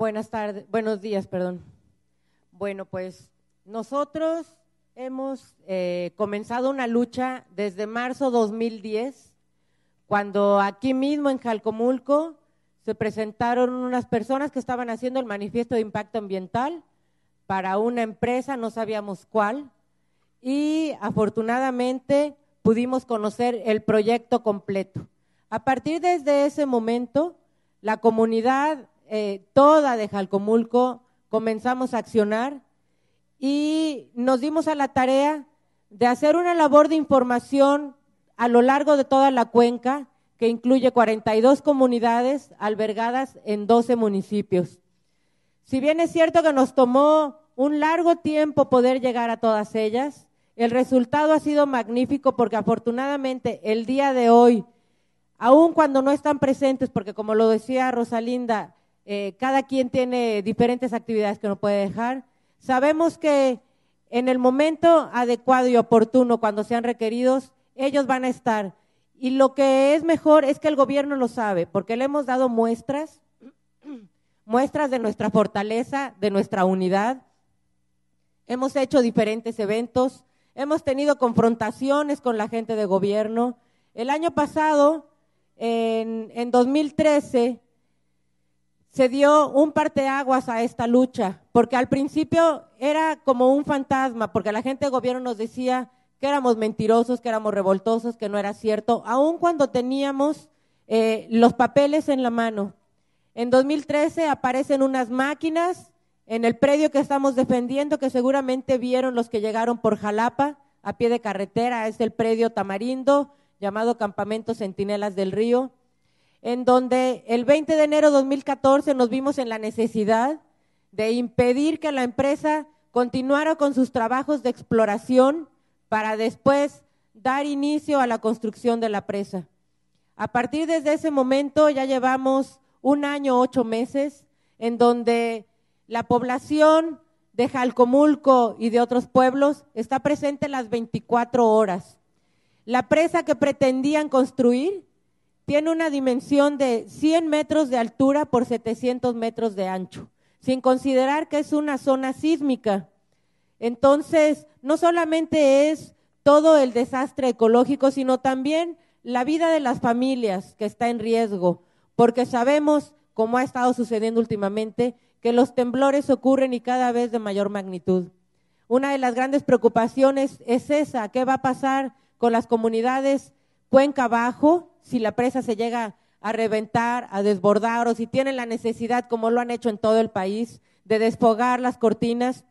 Buenas tardes, buenos días, perdón. Bueno, pues nosotros hemos eh, comenzado una lucha desde marzo 2010, cuando aquí mismo en Jalcomulco se presentaron unas personas que estaban haciendo el manifiesto de impacto ambiental para una empresa, no sabíamos cuál, y afortunadamente pudimos conocer el proyecto completo. A partir de ese momento, la comunidad eh, toda de Jalcomulco, comenzamos a accionar y nos dimos a la tarea de hacer una labor de información a lo largo de toda la cuenca, que incluye 42 comunidades albergadas en 12 municipios. Si bien es cierto que nos tomó un largo tiempo poder llegar a todas ellas, el resultado ha sido magnífico porque afortunadamente el día de hoy, aun cuando no están presentes, porque como lo decía Rosalinda, eh, cada quien tiene diferentes actividades que no puede dejar. Sabemos que en el momento adecuado y oportuno, cuando sean requeridos, ellos van a estar. Y lo que es mejor es que el gobierno lo sabe, porque le hemos dado muestras, muestras de nuestra fortaleza, de nuestra unidad. Hemos hecho diferentes eventos, hemos tenido confrontaciones con la gente de gobierno. El año pasado, en 2013, se dio un parteaguas a esta lucha, porque al principio era como un fantasma, porque la gente de gobierno nos decía que éramos mentirosos, que éramos revoltosos, que no era cierto, aun cuando teníamos eh, los papeles en la mano. En 2013 aparecen unas máquinas en el predio que estamos defendiendo, que seguramente vieron los que llegaron por Jalapa, a pie de carretera, es el predio Tamarindo, llamado Campamento Centinelas del Río en donde el 20 de enero de 2014 nos vimos en la necesidad de impedir que la empresa continuara con sus trabajos de exploración para después dar inicio a la construcción de la presa. A partir de ese momento ya llevamos un año, ocho meses, en donde la población de Jalcomulco y de otros pueblos está presente las 24 horas. La presa que pretendían construir tiene una dimensión de 100 metros de altura por 700 metros de ancho, sin considerar que es una zona sísmica. Entonces, no solamente es todo el desastre ecológico, sino también la vida de las familias que está en riesgo, porque sabemos, como ha estado sucediendo últimamente, que los temblores ocurren y cada vez de mayor magnitud. Una de las grandes preocupaciones es esa, ¿qué va a pasar con las comunidades cuenca abajo si la presa se llega a reventar, a desbordar o si tienen la necesidad, como lo han hecho en todo el país, de desfogar las cortinas,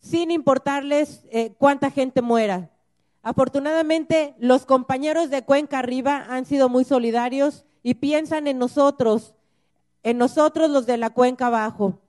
sin importarles eh, cuánta gente muera. Afortunadamente, los compañeros de Cuenca Arriba han sido muy solidarios y piensan en nosotros, en nosotros los de la Cuenca Abajo.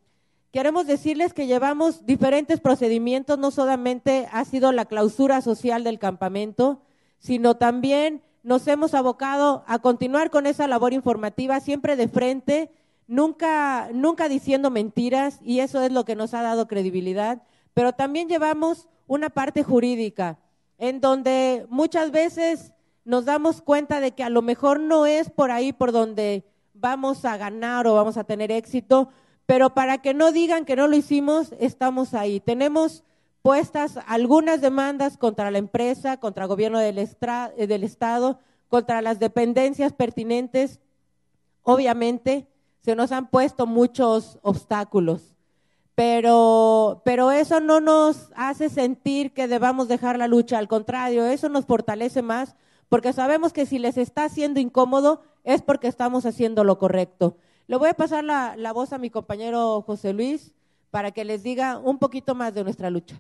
Queremos decirles que llevamos diferentes procedimientos, no solamente ha sido la clausura social del campamento, sino también nos hemos abocado a continuar con esa labor informativa siempre de frente, nunca, nunca diciendo mentiras y eso es lo que nos ha dado credibilidad, pero también llevamos una parte jurídica en donde muchas veces nos damos cuenta de que a lo mejor no es por ahí por donde vamos a ganar o vamos a tener éxito, pero para que no digan que no lo hicimos, estamos ahí. Tenemos puestas algunas demandas contra la empresa, contra el gobierno eh, del, Estado, contra las dependencias pertinentes. Obviamente, se nos han puesto muchos obstáculos, pero, eso no nos hace sentir que debamos dejar la lucha, al contrario, eso nos fortalece más porque sabemos que si les está haciendo incómodo es porque estamos haciendo lo correcto. Le voy a pasar la voz a mi compañero José Luis para que les diga un poquito más de nuestra lucha.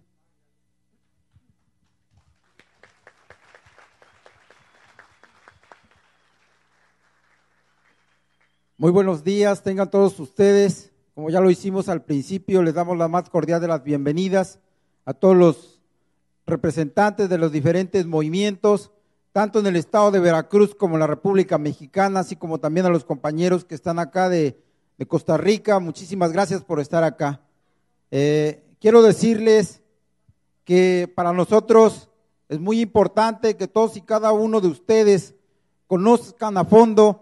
Muy buenos días, tengan todos ustedes. Como ya lo hicimos al principio, les damos la más cordial de las bienvenidas a todos los representantes de los diferentes movimientos, tanto en el estado de Veracruz como en la República Mexicana, así como también a los compañeros que están acá de, Costa Rica. Muchísimas gracias por estar acá. Eh, quiero decirles que para nosotros es muy importante que todos y cada uno de ustedes conozcan a fondo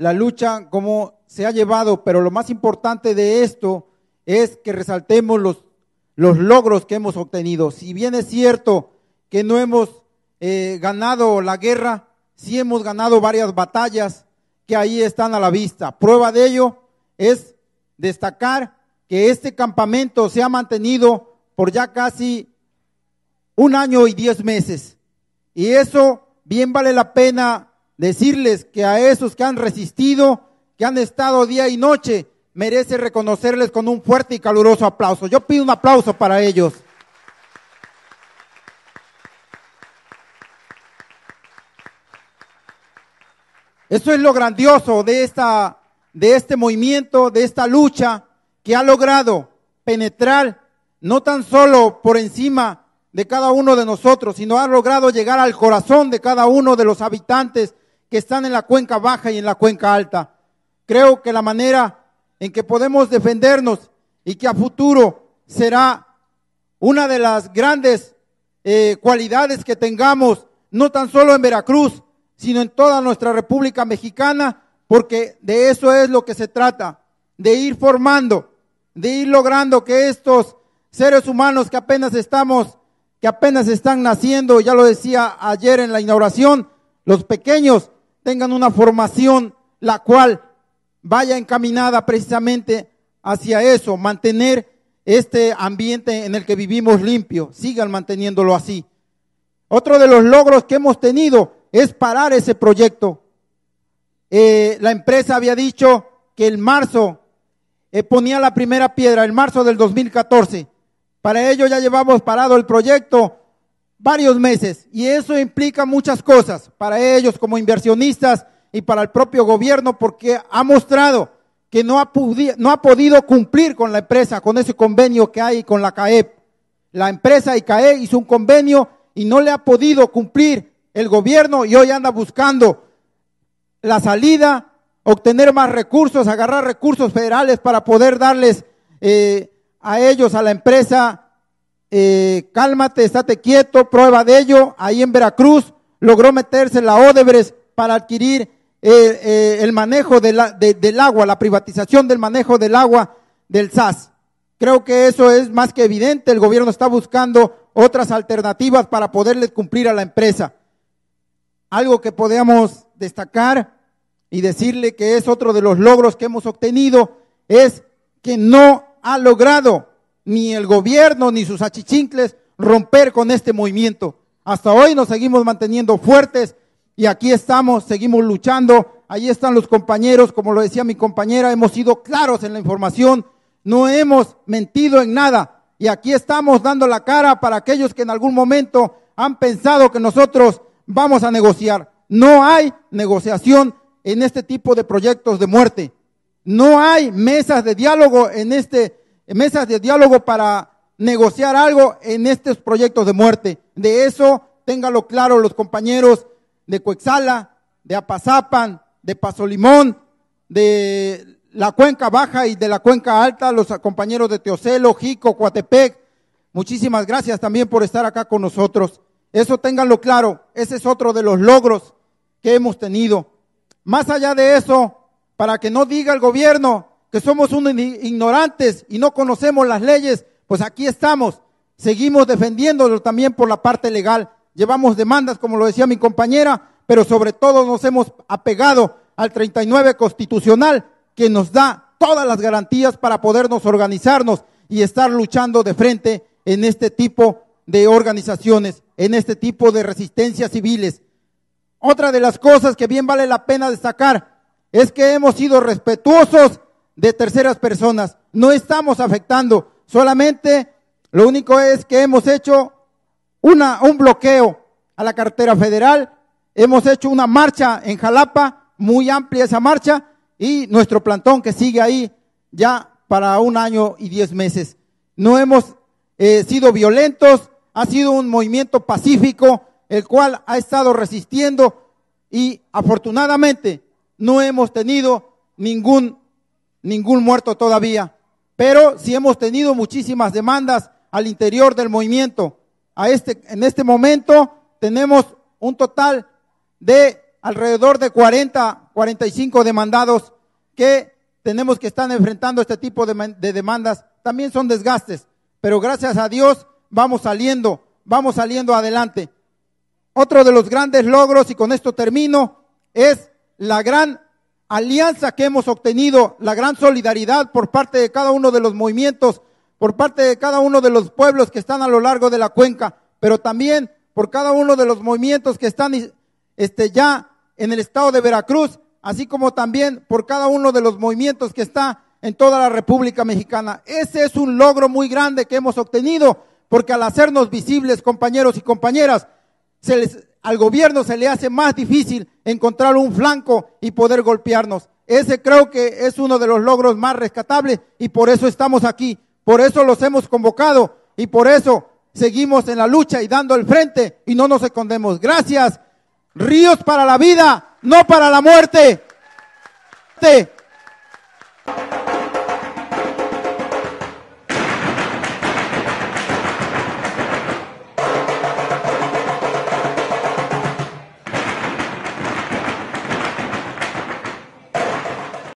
la lucha como se ha llevado, pero lo más importante de esto es que resaltemos los, los logros que hemos obtenido. Si bien es cierto que no hemos eh, ganado la guerra, sí hemos ganado varias batallas que ahí están a la vista. Prueba de ello es destacar que este campamento se ha mantenido por ya casi un año y diez meses. Y eso bien vale la pena decirles que a esos que han resistido, que han estado día y noche, merece reconocerles con un fuerte y caluroso aplauso. Yo pido un aplauso para ellos. Eso es lo grandioso de, esta, de este movimiento, de esta lucha que ha logrado penetrar no tan solo por encima de cada uno de nosotros, sino ha logrado llegar al corazón de cada uno de los habitantes que están en la cuenca baja y en la cuenca alta. Creo que la manera en que podemos defendernos y que a futuro será una de las grandes eh, cualidades que tengamos, no tan solo en Veracruz, sino en toda nuestra República Mexicana, porque de eso es lo que se trata, de ir formando, de ir logrando que estos seres humanos que apenas estamos, que apenas están naciendo, ya lo decía ayer en la inauguración, los pequeños tengan una formación la cual vaya encaminada precisamente hacia eso, mantener este ambiente en el que vivimos limpio. Sigan manteniéndolo así. Otro de los logros que hemos tenido es parar ese proyecto. Eh, la empresa había dicho que el marzo eh, ponía la primera piedra, el marzo del 2014. Para ello ya llevamos parado el proyecto varios meses y eso implica muchas cosas para ellos como inversionistas y para el propio gobierno porque ha mostrado que no ha, no ha podido cumplir con la empresa, con ese convenio que hay con la CAEP. La empresa ICAE hizo un convenio y no le ha podido cumplir el gobierno y hoy anda buscando la salida, obtener más recursos, agarrar recursos federales para poder darles eh, a ellos, a la empresa, eh, cálmate, estate quieto, prueba de ello. Ahí en Veracruz logró meterse la Odebrecht para adquirir eh, eh, el manejo de del agua, la privatización del manejo del agua del SAS. Creo que eso es más que evidente. El gobierno está buscando otras alternativas para poderle cumplir a la empresa. Algo que podemos destacar y decirle que es otro de los logros que hemos obtenido es que no ha logrado ni el gobierno, ni sus achichincles romper con este movimiento. Hasta hoy nos seguimos manteniendo fuertes y aquí estamos, seguimos luchando. Ahí están los compañeros, como lo decía mi compañera, hemos sido claros en la información, no hemos mentido en nada y aquí estamos dando la cara para aquellos que en algún momento han pensado que nosotros vamos a negociar. No hay negociación en este tipo de proyectos de muerte. No hay mesas de diálogo en este mesas de diálogo para negociar algo en estos proyectos de muerte. De eso ténganlo claro los compañeros de Coexala, de Apazapan, de Pasolimón, de la cuenca baja y de la cuenca alta, los compañeros de Teocelo, Jico, Coatepec. Muchísimas gracias también por estar acá con nosotros. Eso ténganlo claro, ese es otro de los logros que hemos tenido. Más allá de eso, para que no diga el gobierno que somos unos ignorantes y no conocemos las leyes, pues aquí estamos. Seguimos defendiéndolo también por la parte legal. Llevamos demandas, como lo decía mi compañera, pero sobre todo nos hemos apegado al 39 constitucional que nos da todas las garantías para podernos organizarnos y estar luchando de frente en este tipo de organizaciones, en este tipo de resistencias civiles. Otra de las cosas que bien vale la pena destacar es que hemos sido respetuosos de terceras personas. No estamos afectando, solamente lo único es que hemos hecho una, un bloqueo a la cartera federal, hemos hecho una marcha en Jalapa, muy amplia esa marcha, y nuestro plantón que sigue ahí ya para un año y diez meses. No hemos eh, sido violentos, ha sido un movimiento pacífico, el cual ha estado resistiendo y afortunadamente no hemos tenido ningún ningún muerto todavía, pero si hemos tenido muchísimas demandas al interior del movimiento. A este, en este momento tenemos un total de alrededor de 40, 45 demandados que tenemos que estar enfrentando este tipo de demandas. También son desgastes, pero gracias a Dios vamos saliendo, vamos saliendo adelante. Otro de los grandes logros, y con esto termino, es la gran alianza que hemos obtenido, la gran solidaridad por parte de cada uno de los movimientos, por parte de cada uno de los pueblos que están a lo largo de la cuenca, pero también por cada uno de los movimientos que están este, ya en el estado de Veracruz, así como también por cada uno de los movimientos que está en toda la República Mexicana. Ese es un logro muy grande que hemos obtenido, porque al hacernos visibles, compañeros y compañeras, se les, al gobierno se le hace más difícil encontrar un flanco y poder golpearnos. Ese creo que es uno de los logros más rescatables y por eso estamos aquí, por eso los hemos convocado y por eso seguimos en la lucha y dando el frente y no nos escondemos. Gracias. Ríos para la vida, no para la muerte.